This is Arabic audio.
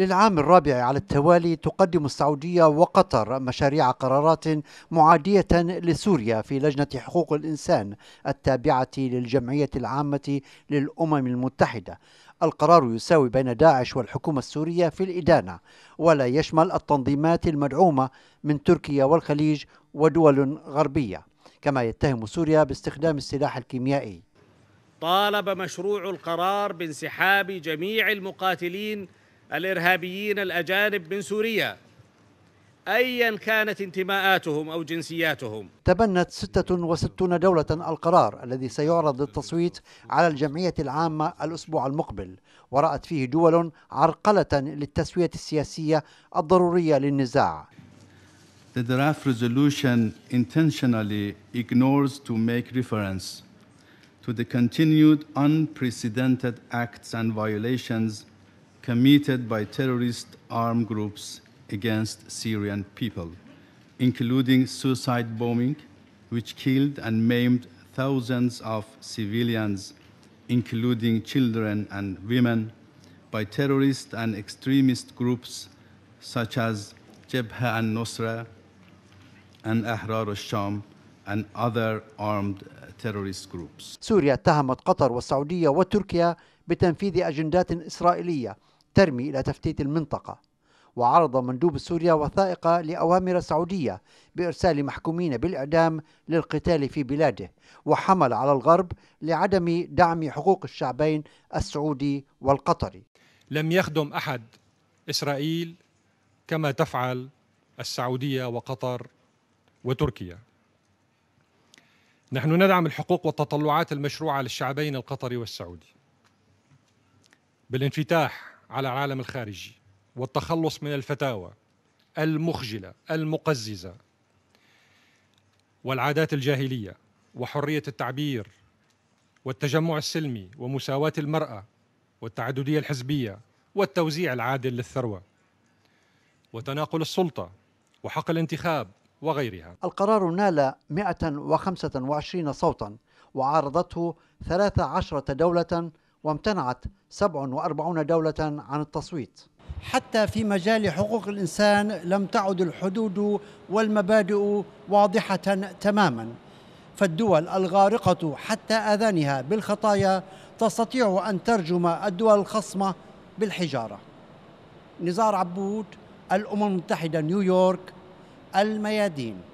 للعام الرابع على التوالي تقدم السعودية وقطر مشاريع قرارات معادية لسوريا في لجنة حقوق الإنسان التابعة للجمعية العامة للأمم المتحدة القرار يساوي بين داعش والحكومة السورية في الإدانة ولا يشمل التنظيمات المدعومة من تركيا والخليج ودول غربية كما يتهم سوريا باستخدام السلاح الكيميائي طالب مشروع القرار بانسحاب جميع المقاتلين الارهابيين الاجانب من سوريا ايا كانت انتماءاتهم او جنسياتهم. تبنت 66 دولة القرار الذي سيعرض للتصويت على الجمعية العامة الاسبوع المقبل، ورأت فيه دول عرقلة للتسوية السياسية الضرورية للنزاع. The draft resolution intentionally ignores to make reference to the continued unprecedented acts and violations committed by terrorist armed groups against Syrian people, including suicide bombing, which killed and maimed thousands of civilians, including children and women, by terrorist and extremist groups such as Jebha al-Nusra and Ahrar al-Sham and other armed terrorist groups. Qatar, Saudi Arabia, and Turkey. بتنفيذ أجندات إسرائيلية ترمي إلى تفتيت المنطقة وعرض مندوب سوريا وثائق لأوامر السعودية بإرسال محكومين بالإعدام للقتال في بلاده وحمل على الغرب لعدم دعم حقوق الشعبين السعودي والقطري لم يخدم أحد إسرائيل كما تفعل السعودية وقطر وتركيا نحن ندعم الحقوق والتطلعات المشروعة للشعبين القطري والسعودي بالانفتاح على العالم الخارجي والتخلص من الفتاوى المخجله المقززه والعادات الجاهليه وحريه التعبير والتجمع السلمي ومساواه المراه والتعدديه الحزبيه والتوزيع العادل للثروه وتناقل السلطه وحق الانتخاب وغيرها القرار نال 125 صوتا وعارضته 13 دولة وامتنعت 47 دولة عن التصويت حتى في مجال حقوق الإنسان لم تعد الحدود والمبادئ واضحة تماما فالدول الغارقة حتى آذانها بالخطايا تستطيع أن ترجم الدول الخصمة بالحجارة نزار عبود الأمم المتحدة نيويورك الميادين